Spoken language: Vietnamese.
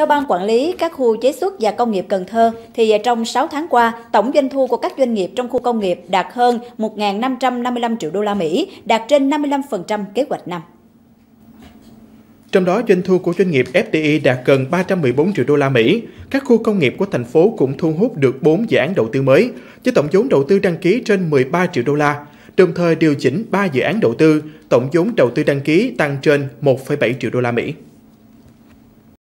Theo Ban Quản lý các khu chế xuất và công nghiệp Cần Thơ, thì trong 6 tháng qua, tổng doanh thu của các doanh nghiệp trong khu công nghiệp đạt hơn 1.555 triệu đô la Mỹ, đạt trên 55% kế hoạch năm. Trong đó, doanh thu của doanh nghiệp FDI đạt gần 314 triệu đô la Mỹ. Các khu công nghiệp của thành phố cũng thu hút được 4 dự án đầu tư mới, với tổng vốn đầu tư đăng ký trên 13 triệu đô la, đồng thời điều chỉnh 3 dự án đầu tư, tổng vốn đầu tư đăng ký tăng trên 1,7 triệu đô la Mỹ.